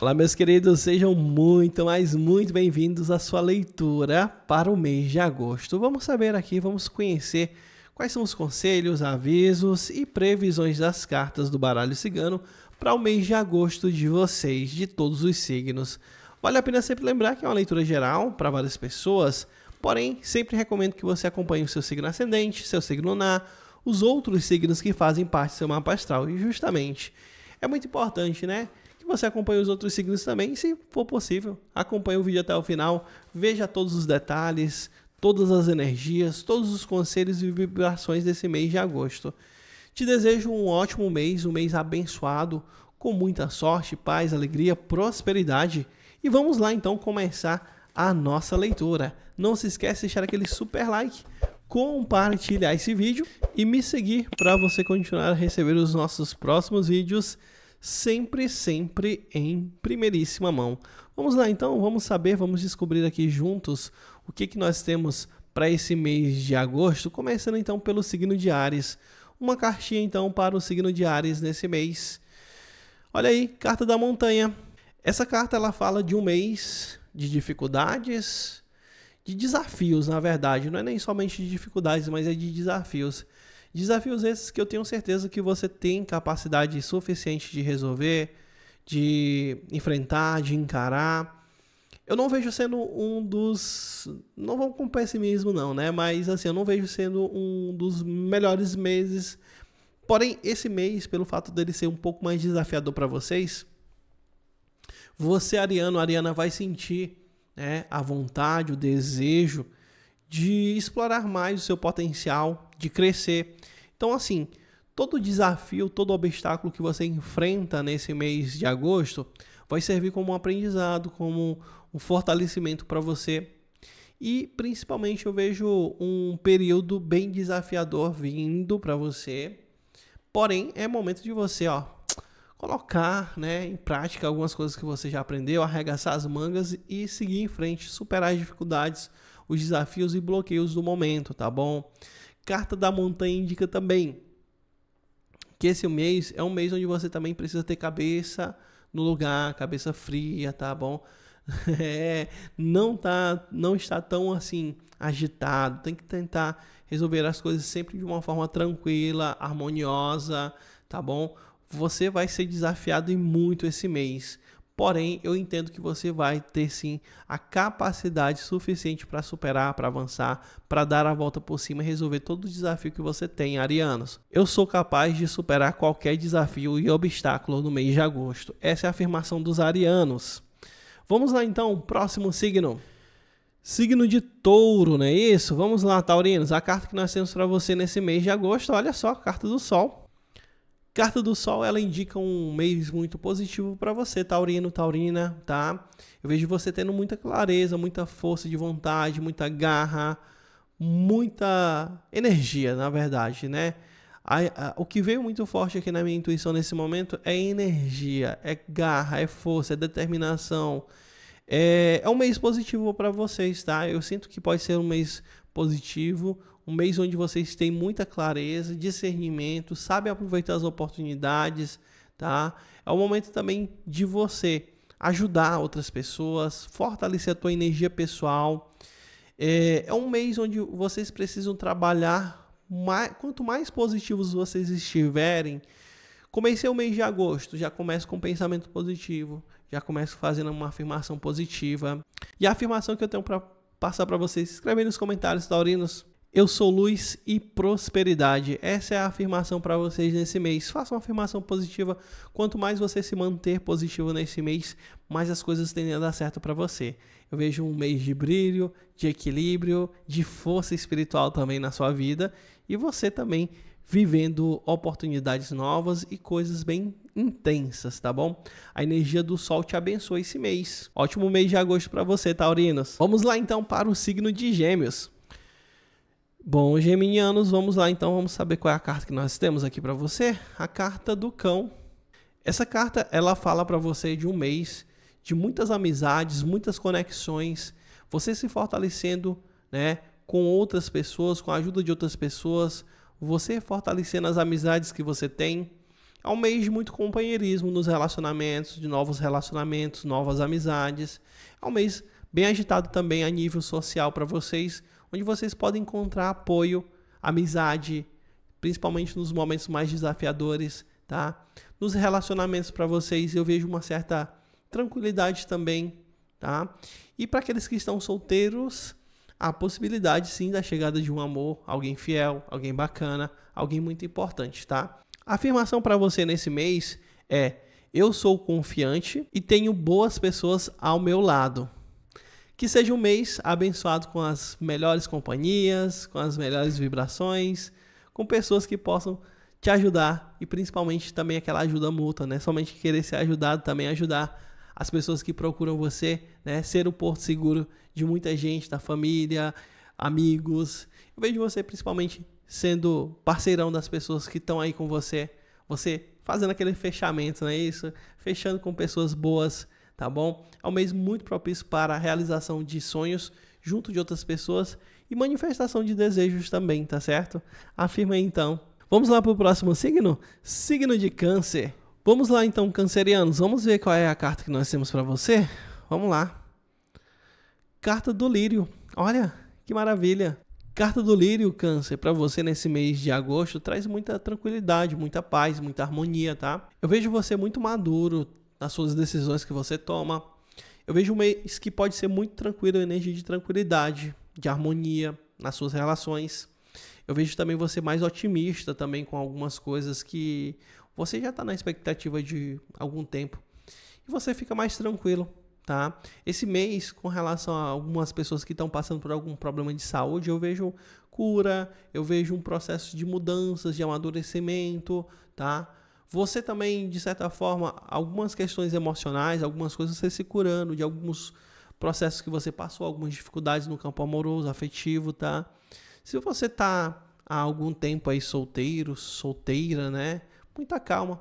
Olá, meus queridos, sejam muito, mas muito bem-vindos à sua leitura para o mês de agosto. Vamos saber aqui, vamos conhecer quais são os conselhos, avisos e previsões das cartas do baralho cigano para o mês de agosto de vocês, de todos os signos. Vale a pena sempre lembrar que é uma leitura geral para várias pessoas, porém, sempre recomendo que você acompanhe o seu signo ascendente, seu signo lunar, os outros signos que fazem parte do seu mapa astral, e justamente é muito importante, né? que você acompanhe os outros signos também, se for possível. Acompanhe o vídeo até o final, veja todos os detalhes, todas as energias, todos os conselhos e vibrações desse mês de agosto. Te desejo um ótimo mês, um mês abençoado, com muita sorte, paz, alegria, prosperidade. E vamos lá então começar a nossa leitura. Não se esqueça de deixar aquele super like, compartilhar esse vídeo e me seguir para você continuar a receber os nossos próximos vídeos sempre, sempre em primeiríssima mão. Vamos lá então, vamos saber, vamos descobrir aqui juntos o que, que nós temos para esse mês de agosto, começando então pelo signo de Ares. Uma cartinha então para o signo de Ares nesse mês. Olha aí, carta da montanha. Essa carta ela fala de um mês de dificuldades, de desafios, na verdade, não é nem somente de dificuldades, mas é de desafios. Desafios esses que eu tenho certeza que você tem capacidade suficiente de resolver, de enfrentar, de encarar. Eu não vejo sendo um dos. Não vou com pessimismo, não, né? Mas assim, eu não vejo sendo um dos melhores meses. Porém, esse mês, pelo fato dele ser um pouco mais desafiador para vocês, você, Ariano, Ariana, vai sentir né, a vontade, o desejo de explorar mais o seu potencial, de crescer. Então, assim, todo desafio, todo obstáculo que você enfrenta nesse mês de agosto vai servir como um aprendizado, como um fortalecimento para você. E principalmente eu vejo um período bem desafiador vindo para você. Porém, é momento de você, ó, colocar, né, em prática algumas coisas que você já aprendeu, arregaçar as mangas e seguir em frente, superar as dificuldades, os desafios e bloqueios do momento, tá bom? Carta da Montanha indica também que esse mês é um mês onde você também precisa ter cabeça no lugar, cabeça fria, tá bom? É, não tá, não está tão assim agitado. Tem que tentar resolver as coisas sempre de uma forma tranquila, harmoniosa, tá bom? Você vai ser desafiado e muito esse mês. Porém, eu entendo que você vai ter sim a capacidade suficiente para superar, para avançar, para dar a volta por cima e resolver todo o desafio que você tem, Arianos. Eu sou capaz de superar qualquer desafio e obstáculo no mês de agosto. Essa é a afirmação dos Arianos. Vamos lá então, próximo signo. Signo de touro, não é isso? Vamos lá, Taurinos. A carta que nós temos para você nesse mês de agosto, olha só, a carta do Sol Carta do Sol, ela indica um mês muito positivo para você, taurino, taurina, tá? Eu vejo você tendo muita clareza, muita força de vontade, muita garra, muita energia, na verdade, né? A, a, o que veio muito forte aqui na minha intuição nesse momento é energia, é garra, é força, é determinação. É, é um mês positivo para vocês, tá? Eu sinto que pode ser um mês positivo, um mês onde vocês têm muita clareza, discernimento, sabe aproveitar as oportunidades, tá? É o momento também de você ajudar outras pessoas, fortalecer a tua energia pessoal. É, é um mês onde vocês precisam trabalhar. Mais, quanto mais positivos vocês estiverem, comecei o mês de agosto, já começo com pensamento positivo, já começo fazendo uma afirmação positiva. E a afirmação que eu tenho para passar para vocês, escreve nos comentários, Taurinos, eu sou luz e prosperidade. Essa é a afirmação para vocês nesse mês. Faça uma afirmação positiva. Quanto mais você se manter positivo nesse mês, mais as coisas tendem a dar certo para você. Eu vejo um mês de brilho, de equilíbrio, de força espiritual também na sua vida e você também vivendo oportunidades novas e coisas bem intensas, tá bom? A energia do sol te abençoa esse mês. Ótimo mês de agosto para você, taurinos. Vamos lá então para o signo de Gêmeos. Bom, geminianos, vamos lá então, vamos saber qual é a carta que nós temos aqui para você. A carta do cão. Essa carta, ela fala para você de um mês, de muitas amizades, muitas conexões, você se fortalecendo, né, com outras pessoas, com a ajuda de outras pessoas, você fortalecendo as amizades que você tem. É um mês de muito companheirismo nos relacionamentos, de novos relacionamentos, novas amizades. É um mês bem agitado também a nível social para vocês, onde vocês podem encontrar apoio, amizade, principalmente nos momentos mais desafiadores, tá? Nos relacionamentos para vocês, eu vejo uma certa tranquilidade também, tá? E para aqueles que estão solteiros, a possibilidade sim da chegada de um amor, alguém fiel, alguém bacana, alguém muito importante, tá? A afirmação para você nesse mês é: eu sou confiante e tenho boas pessoas ao meu lado. Que seja um mês abençoado com as melhores companhias, com as melhores vibrações, com pessoas que possam te ajudar e principalmente também aquela ajuda mútua, né? Somente querer ser ajudado também ajudar as pessoas que procuram você, né? Ser o porto seguro de muita gente, da família, amigos. Eu vejo você principalmente sendo parceirão das pessoas que estão aí com você, você fazendo aquele fechamento, não é isso? Fechando com pessoas boas, tá bom? É um mês muito propício para a realização de sonhos junto de outras pessoas e manifestação de desejos também, tá certo? Afirma aí, então. Vamos lá para o próximo signo? Signo de Câncer. Vamos lá então, cancerianos, vamos ver qual é a carta que nós temos para você? Vamos lá. Carta do Lírio. Olha, que maravilha. Carta do Lírio, Câncer, para você nesse mês de agosto traz muita tranquilidade, muita paz, muita harmonia, tá? Eu vejo você muito maduro, nas suas decisões que você toma. Eu vejo um mês que pode ser muito tranquilo, energia de tranquilidade, de harmonia nas suas relações. Eu vejo também você mais otimista também com algumas coisas que você já está na expectativa de algum tempo. E você fica mais tranquilo, tá? Esse mês, com relação a algumas pessoas que estão passando por algum problema de saúde, eu vejo cura, eu vejo um processo de mudanças, de amadurecimento, tá? você também, de certa forma, algumas questões emocionais, algumas coisas você se curando de alguns processos que você passou, algumas dificuldades no campo amoroso, afetivo, tá? Se você tá há algum tempo aí solteiro, solteira, né? Muita calma.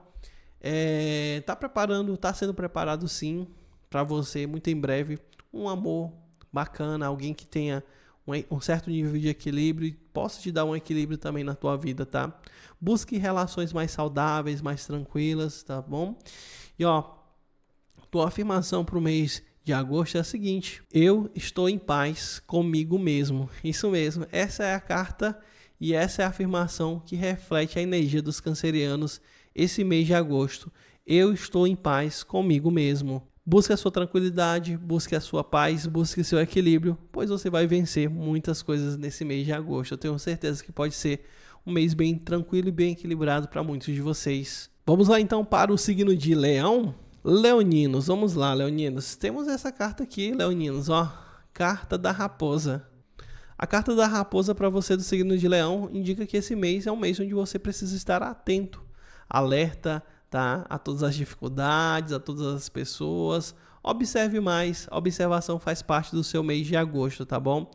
É, tá preparando, tá sendo preparado sim para você muito em breve um amor bacana, alguém que tenha um certo nível de equilíbrio e possa te dar um equilíbrio também na tua vida, tá? Busque relações mais saudáveis, mais tranquilas, tá bom? E ó, tua afirmação pro mês de agosto é a seguinte: eu estou em paz comigo mesmo. Isso mesmo, essa é a carta e essa é a afirmação que reflete a energia dos cancerianos esse mês de agosto. Eu estou em paz comigo mesmo. Busque a sua tranquilidade, busque a sua paz, busque seu equilíbrio, pois você vai vencer muitas coisas nesse mês de agosto. Eu tenho certeza que pode ser um mês bem tranquilo e bem equilibrado para muitos de vocês. Vamos lá então para o signo de Leão. Leoninos, vamos lá, Leoninos. Temos essa carta aqui, Leoninos, ó. Carta da Raposa. A carta da Raposa para você do signo de Leão indica que esse mês é um mês onde você precisa estar atento, alerta, tá? A todas as dificuldades, a todas as pessoas. Observe mais, a observação faz parte do seu mês de agosto, tá bom?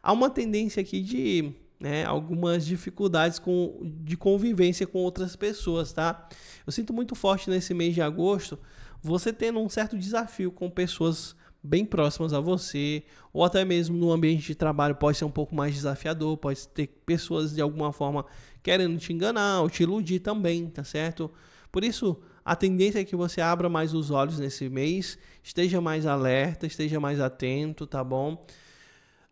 Há uma tendência aqui de né, algumas dificuldades com, de convivência com outras pessoas, tá? Eu sinto muito forte nesse mês de agosto você tendo um certo desafio com pessoas bem próximas a você, ou até mesmo no ambiente de trabalho pode ser um pouco mais desafiador, pode ter pessoas de alguma forma querendo te enganar ou te iludir também, tá certo? Por isso, a tendência é que você abra mais os olhos nesse mês, esteja mais alerta, esteja mais atento, tá bom?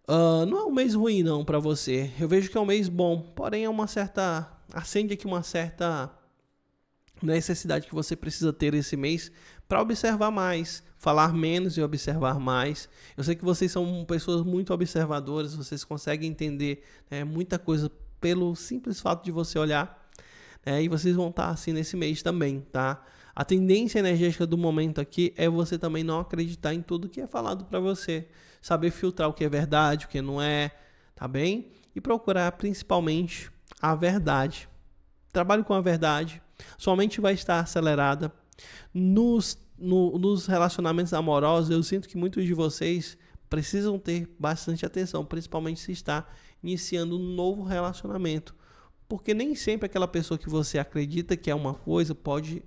Uh, não é um mês ruim não para você. Eu vejo que é um mês bom, porém é uma certa acende aqui uma certa necessidade que você precisa ter esse mês para observar mais, falar menos e observar mais. Eu sei que vocês são pessoas muito observadoras, vocês conseguem entender né, muita coisa pelo simples fato de você olhar é, e vocês vão estar tá, assim nesse mês também, tá? A tendência energética do momento aqui é você também não acreditar em tudo que é falado para você, saber filtrar o que é verdade, o que não é, tá bem? E procurar principalmente a verdade. Trabalhe com a verdade. Sua mente vai estar acelerada. Nos, no, nos relacionamentos amorosos, eu sinto que muitos de vocês precisam ter bastante atenção, principalmente se está iniciando um novo relacionamento. Porque nem sempre aquela pessoa que você acredita que é uma coisa pode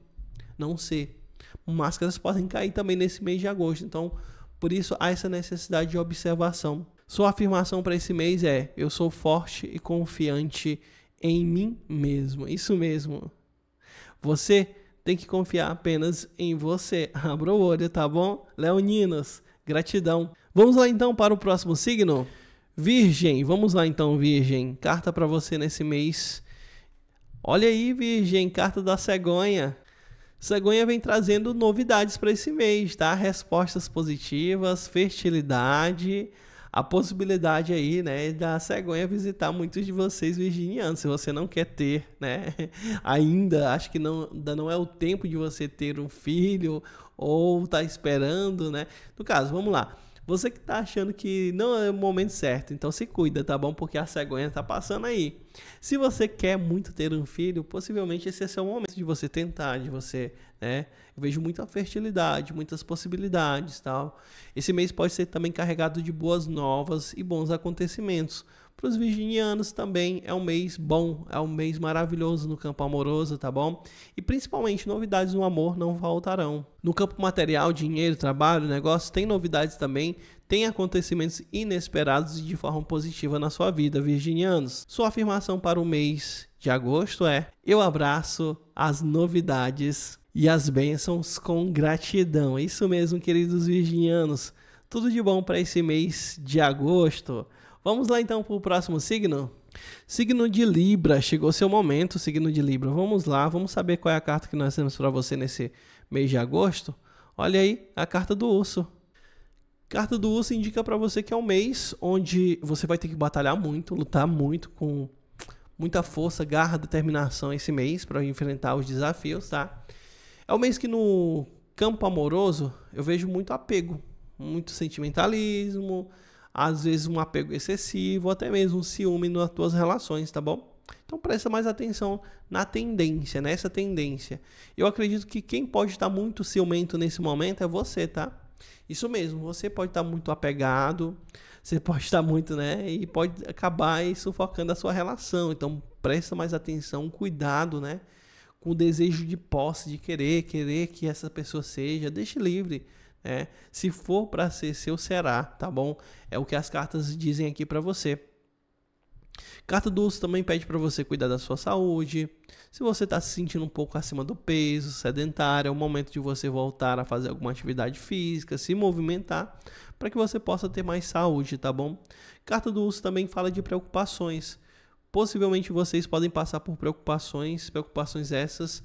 não ser. Máscaras podem cair também nesse mês de agosto. Então, por isso há essa necessidade de observação. Sua afirmação para esse mês é: eu sou forte e confiante em mim mesmo. Isso mesmo. Você tem que confiar apenas em você. Abra o olho, tá bom? Leoninos, gratidão. Vamos lá então para o próximo signo? Virgem, vamos lá então, Virgem. Carta para você nesse mês. Olha aí, Virgem, carta da cegonha. Cegonha vem trazendo novidades para esse mês, tá? Respostas positivas, fertilidade, a possibilidade aí, né, da cegonha visitar muitos de vocês virginianos. Se você não quer ter, né, ainda, acho que não, ainda não é o tempo de você ter um filho ou tá esperando, né? No caso, vamos lá. Você que tá achando que não é o momento certo, então se cuida, tá bom? Porque a cegonha tá passando aí. Se você quer muito ter um filho, possivelmente esse é seu momento de você tentar, de você, né? Eu vejo muita fertilidade, muitas possibilidades, tal. Esse mês pode ser também carregado de boas novas e bons acontecimentos para os virginianos também é um mês bom, é um mês maravilhoso no campo amoroso, tá bom? E principalmente novidades no amor não faltarão. No campo material, dinheiro, trabalho, negócio, tem novidades também, tem acontecimentos inesperados e de forma positiva na sua vida, virginianos. Sua afirmação para o mês de agosto é: Eu abraço as novidades e as bênçãos com gratidão. É isso mesmo, queridos virginianos. Tudo de bom para esse mês de agosto. Vamos lá então para o próximo signo? Signo de Libra, chegou seu momento, signo de Libra. Vamos lá, vamos saber qual é a carta que nós temos para você nesse mês de agosto. Olha aí, a carta do urso. Carta do urso indica para você que é um mês onde você vai ter que batalhar muito, lutar muito com muita força, garra, determinação esse mês para enfrentar os desafios, tá? É um mês que no campo amoroso eu vejo muito apego, muito sentimentalismo, às vezes um apego excessivo, até mesmo um ciúme nas tuas relações, tá bom? Então presta mais atenção na tendência, nessa tendência. Eu acredito que quem pode estar muito ciumento nesse momento é você, tá? Isso mesmo, você pode estar muito apegado, você pode estar muito, né? E pode acabar sufocando a sua relação. Então presta mais atenção, cuidado, né? Com o desejo de posse, de querer, querer que essa pessoa seja, deixe livre é, se for para ser seu, será, tá bom? É o que as cartas dizem aqui para você. Carta do urso também pede para você cuidar da sua saúde. Se você está se sentindo um pouco acima do peso, sedentário, é o momento de você voltar a fazer alguma atividade física, se movimentar, para que você possa ter mais saúde, tá bom? Carta do urso também fala de preocupações. Possivelmente vocês podem passar por preocupações, preocupações essas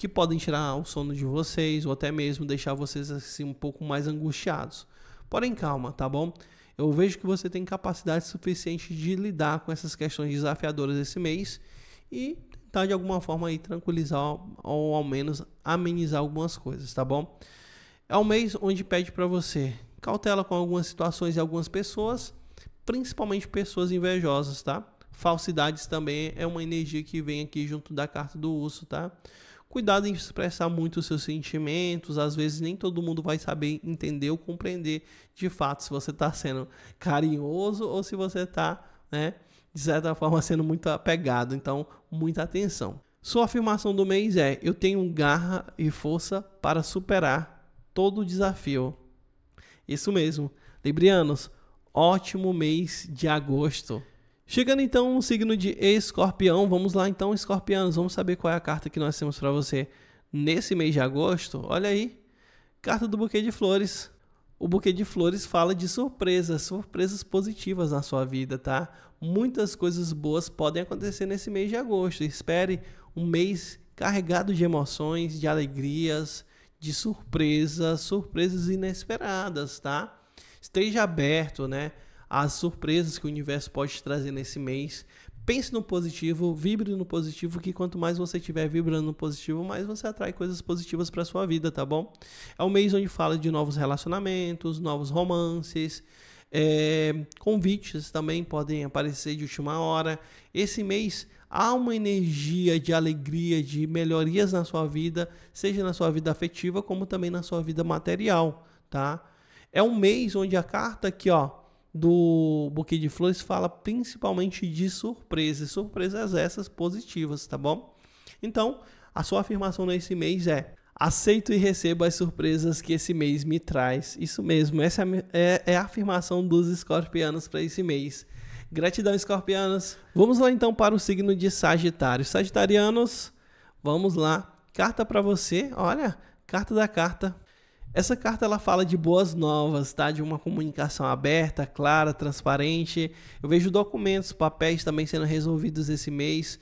que podem tirar o sono de vocês ou até mesmo deixar vocês assim um pouco mais angustiados. Porém, calma, tá bom? Eu vejo que você tem capacidade suficiente de lidar com essas questões desafiadoras esse mês e tentar de alguma forma aí tranquilizar ou ao menos amenizar algumas coisas, tá bom? É um mês onde pede para você cautela com algumas situações e algumas pessoas, principalmente pessoas invejosas, tá? Falsidades também é uma energia que vem aqui junto da carta do urso, tá? Cuidado em expressar muito os seus sentimentos, às vezes nem todo mundo vai saber entender ou compreender de fato se você está sendo carinhoso ou se você está, né, de certa forma, sendo muito apegado. Então, muita atenção. Sua afirmação do mês é: Eu tenho garra e força para superar todo desafio. Isso mesmo, Librianos, ótimo mês de agosto. Chegando então no signo de Escorpião, vamos lá então, Escorpianos, vamos saber qual é a carta que nós temos para você nesse mês de agosto. Olha aí, carta do buquê de flores. O buquê de flores fala de surpresas, surpresas positivas na sua vida, tá? Muitas coisas boas podem acontecer nesse mês de agosto. Espere um mês carregado de emoções, de alegrias, de surpresas, surpresas inesperadas, tá? Esteja aberto, né? as surpresas que o universo pode trazer nesse mês. Pense no positivo, vibre no positivo, que quanto mais você estiver vibrando no positivo, mais você atrai coisas positivas para sua vida, tá bom? É um mês onde fala de novos relacionamentos, novos romances, é, convites também podem aparecer de última hora. Esse mês há uma energia de alegria, de melhorias na sua vida, seja na sua vida afetiva como também na sua vida material, tá? É um mês onde a carta aqui, ó, do buquê de flores fala principalmente de surpresas, surpresas essas positivas, tá bom? Então, a sua afirmação nesse mês é: aceito e recebo as surpresas que esse mês me traz. Isso mesmo, essa é, é, é a afirmação dos escorpianos para esse mês. Gratidão, escorpianos. Vamos lá então para o signo de Sagitário. Sagitarianos, vamos lá. Carta para você, olha, carta da carta. Essa carta ela fala de boas novas, tá? De uma comunicação aberta, clara, transparente. Eu vejo documentos, papéis também sendo resolvidos esse mês.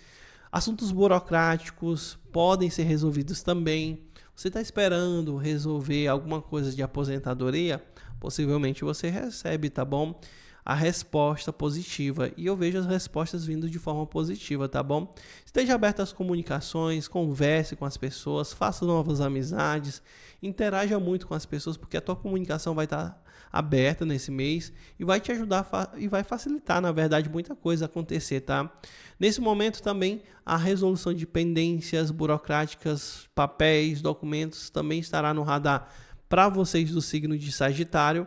Assuntos burocráticos podem ser resolvidos também. Você está esperando resolver alguma coisa de aposentadoria? Possivelmente você recebe, tá bom? a resposta positiva. E eu vejo as respostas vindo de forma positiva, tá bom? Esteja aberto às comunicações, converse com as pessoas, faça novas amizades, interaja muito com as pessoas, porque a tua comunicação vai estar tá aberta nesse mês e vai te ajudar e vai facilitar, na verdade, muita coisa acontecer, tá? Nesse momento também a resolução de pendências burocráticas, papéis, documentos também estará no radar para vocês do signo de Sagitário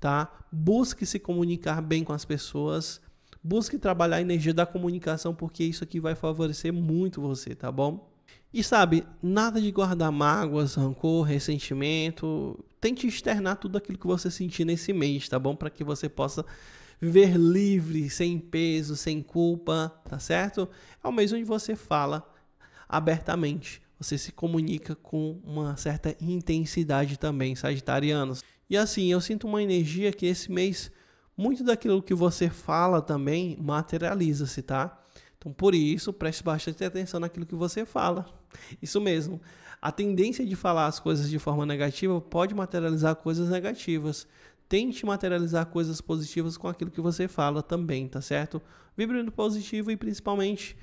tá? Busque se comunicar bem com as pessoas, busque trabalhar a energia da comunicação, porque isso aqui vai favorecer muito você, tá bom? E sabe, nada de guardar mágoas, rancor, ressentimento. Tente externar tudo aquilo que você sentir nesse mês, tá bom? Para que você possa viver livre, sem peso, sem culpa, tá certo? É o mês onde você fala abertamente. Você se comunica com uma certa intensidade também, sagitarianos. E assim, eu sinto uma energia que esse mês, muito daquilo que você fala também materializa-se, tá? Então, por isso, preste bastante atenção naquilo que você fala. Isso mesmo. A tendência de falar as coisas de forma negativa pode materializar coisas negativas. Tente materializar coisas positivas com aquilo que você fala também, tá certo? Vibrando positivo e principalmente,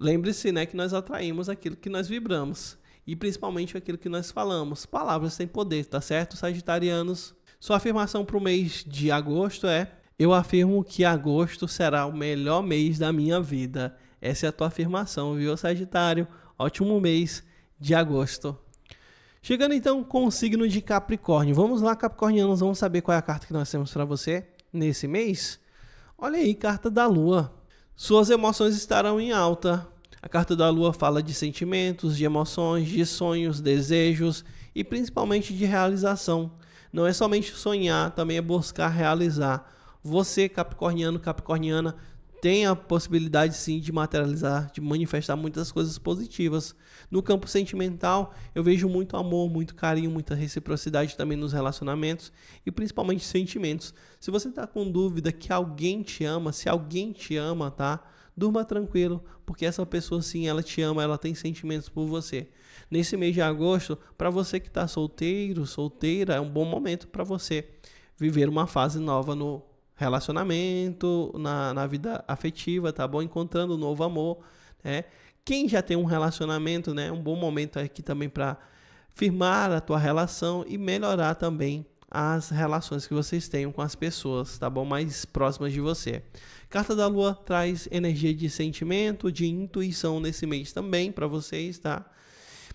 lembre-se, né, que nós atraímos aquilo que nós vibramos e principalmente aquilo que nós falamos. Palavras têm poder, tá certo, Sagitarianos? Sua afirmação para o mês de agosto é: Eu afirmo que agosto será o melhor mês da minha vida. Essa é a tua afirmação, viu, Sagitário? Ótimo mês de agosto. Chegando então com o signo de Capricórnio. Vamos lá, Capricornianos, vamos saber qual é a carta que nós temos para você nesse mês? Olha aí, carta da Lua. Suas emoções estarão em alta, a carta da lua fala de sentimentos, de emoções, de sonhos, desejos e principalmente de realização. Não é somente sonhar, também é buscar realizar. Você, capricorniano, capricorniana, tem a possibilidade sim de materializar, de manifestar muitas coisas positivas. No campo sentimental, eu vejo muito amor, muito carinho, muita reciprocidade também nos relacionamentos e principalmente sentimentos. Se você está com dúvida que alguém te ama, se alguém te ama, tá? durma tranquilo, porque essa pessoa sim, ela te ama, ela tem sentimentos por você. Nesse mês de agosto, para você que está solteiro, solteira, é um bom momento para você viver uma fase nova no relacionamento, na, na vida afetiva, tá bom? Encontrando um novo amor, né? Quem já tem um relacionamento, né? Um bom momento aqui também para firmar a tua relação e melhorar também as relações que vocês tenham com as pessoas, tá bom? Mais próximas de você. Carta da Lua traz energia de sentimento, de intuição nesse mês também para vocês, tá?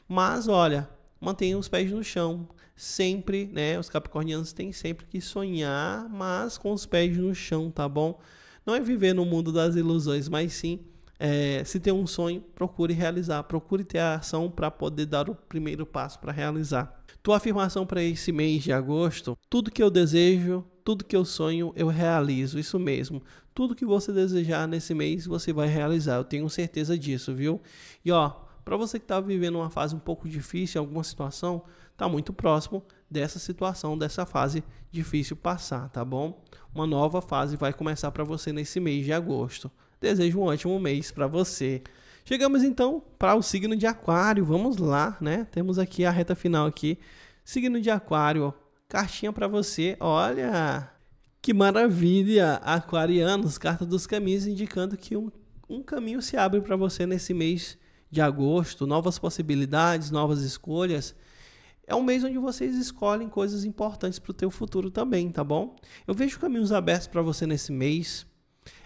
Mas olha, mantenha os pés no chão. Sempre, né? Os capricornianos têm sempre que sonhar, mas com os pés no chão, tá bom? Não é viver no mundo das ilusões, mas sim é, se tem um sonho, procure realizar, procure ter a ação para poder dar o primeiro passo para realizar. Tua afirmação para esse mês de agosto: tudo que eu desejo, tudo que eu sonho, eu realizo. Isso mesmo. Tudo que você desejar nesse mês, você vai realizar. Eu tenho certeza disso, viu? E ó, para você que está vivendo uma fase um pouco difícil, alguma situação, está muito próximo dessa situação, dessa fase difícil passar, tá bom? Uma nova fase vai começar para você nesse mês de agosto. Desejo um ótimo mês para você. Chegamos então para o signo de Aquário. Vamos lá, né? Temos aqui a reta final aqui. Signo de Aquário, cartinha para você. Olha, que maravilha, Aquarianos, carta dos caminhos indicando que um, um caminho se abre para você nesse mês de agosto, novas possibilidades, novas escolhas. É um mês onde vocês escolhem coisas importantes para o teu futuro também, tá bom? Eu vejo caminhos abertos para você nesse mês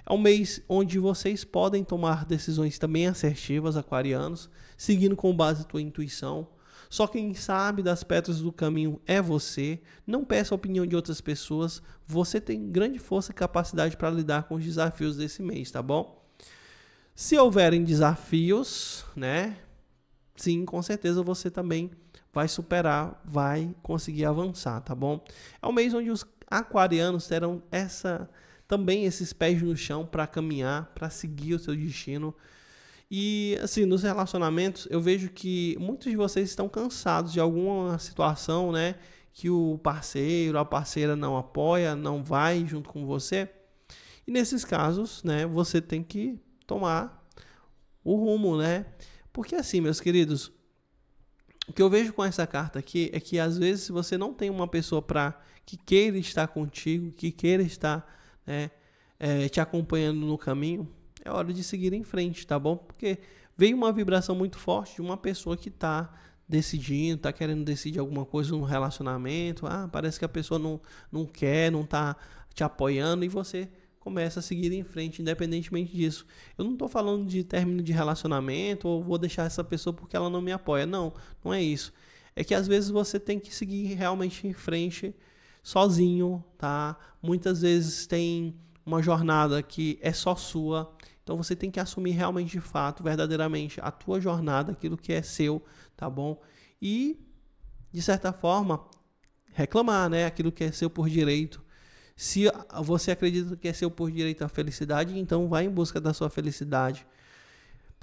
é um mês onde vocês podem tomar decisões também assertivas, aquarianos, seguindo com base a tua intuição. Só quem sabe das pedras do caminho é você. Não peça a opinião de outras pessoas. Você tem grande força e capacidade para lidar com os desafios desse mês, tá bom? Se houverem desafios, né? Sim, com certeza você também vai superar, vai conseguir avançar, tá bom? É um mês onde os aquarianos terão essa também esses pés no chão para caminhar, para seguir o seu destino. E assim, nos relacionamentos, eu vejo que muitos de vocês estão cansados de alguma situação, né, que o parceiro, a parceira não apoia, não vai junto com você. E nesses casos, né, você tem que tomar o rumo, né? Porque assim, meus queridos, o que eu vejo com essa carta aqui é que às vezes se você não tem uma pessoa para que queira estar contigo, que queira estar né, é, te acompanhando no caminho, é hora de seguir em frente, tá bom? Porque veio uma vibração muito forte de uma pessoa que está decidindo, está querendo decidir alguma coisa no relacionamento, ah, parece que a pessoa não, não quer, não está te apoiando e você começa a seguir em frente, independentemente disso. Eu não estou falando de término de relacionamento ou vou deixar essa pessoa porque ela não me apoia. Não, não é isso. É que às vezes você tem que seguir realmente em frente sozinho, tá? Muitas vezes tem uma jornada que é só sua. Então você tem que assumir realmente de fato, verdadeiramente a tua jornada, aquilo que é seu, tá bom? E de certa forma reclamar, né, aquilo que é seu por direito. Se você acredita que é seu por direito à felicidade, então vá em busca da sua felicidade.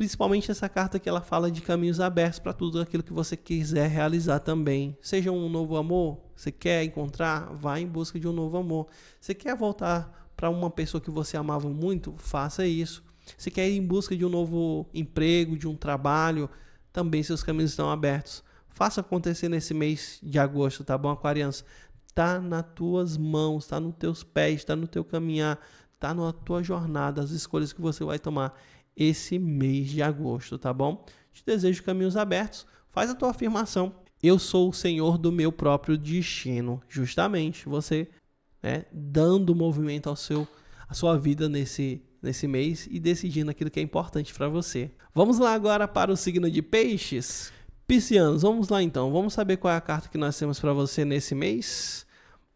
Principalmente essa carta que ela fala de caminhos abertos para tudo aquilo que você quiser realizar também. Seja um novo amor, você quer encontrar, vá em busca de um novo amor. Você quer voltar para uma pessoa que você amava muito, faça isso. Você quer ir em busca de um novo emprego, de um trabalho, também seus caminhos estão abertos. Faça acontecer nesse mês de agosto, tá bom, Aquarianos? Tá nas tuas mãos, tá nos teus pés, tá no teu caminhar está na tua jornada, as escolhas que você vai tomar esse mês de agosto, tá bom? Te desejo caminhos abertos, faz a tua afirmação. Eu sou o senhor do meu próprio destino. Justamente você né, dando movimento ao seu, à sua vida nesse, nesse mês e decidindo aquilo que é importante para você. Vamos lá agora para o signo de peixes. Piscianos, vamos lá então. Vamos saber qual é a carta que nós temos para você nesse mês.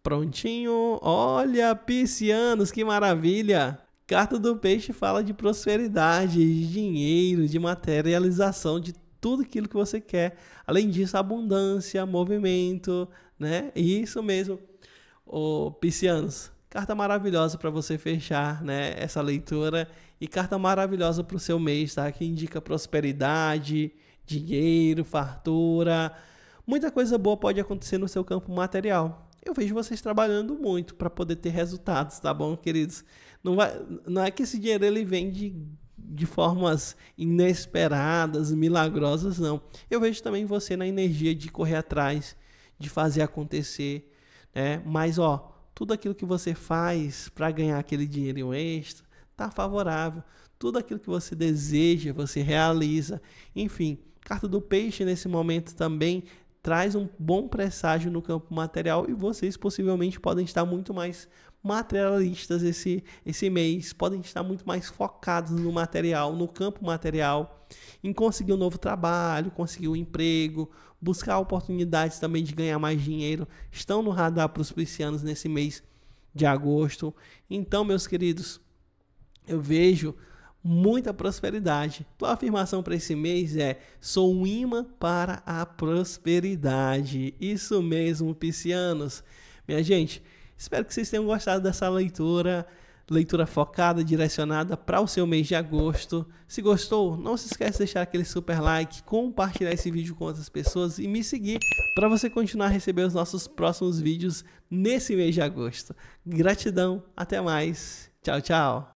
Prontinho. Olha, piscianos, que maravilha! Carta do Peixe fala de prosperidade, de dinheiro, de materialização de tudo aquilo que você quer. Além disso, abundância, movimento, né? isso mesmo. Ô, piscianos, carta maravilhosa para você fechar, né, essa leitura e carta maravilhosa para o seu mês, tá? Que indica prosperidade, dinheiro, fartura, muita coisa boa pode acontecer no seu campo material eu vejo vocês trabalhando muito para poder ter resultados, tá bom, queridos? Não, vai, não é que esse dinheiro ele vem de, de formas inesperadas, milagrosas, não. Eu vejo também você na energia de correr atrás, de fazer acontecer, né? Mas, ó, tudo aquilo que você faz para ganhar aquele dinheiro extra tá favorável. Tudo aquilo que você deseja, você realiza. Enfim, carta do peixe nesse momento também traz um bom presságio no campo material e vocês possivelmente podem estar muito mais materialistas esse, esse mês, podem estar muito mais focados no material, no campo material, em conseguir um novo trabalho, conseguir um emprego, buscar oportunidades também de ganhar mais dinheiro. Estão no radar para os piscianos nesse mês de agosto. Então, meus queridos, eu vejo muita prosperidade. Tua afirmação para esse mês é: sou um imã para a prosperidade. Isso mesmo, piscianos. Minha gente, espero que vocês tenham gostado dessa leitura leitura focada, direcionada para o seu mês de agosto. Se gostou, não se esqueça de deixar aquele super like, compartilhar esse vídeo com outras pessoas e me seguir para você continuar a receber os nossos próximos vídeos nesse mês de agosto. Gratidão, até mais. Tchau, tchau.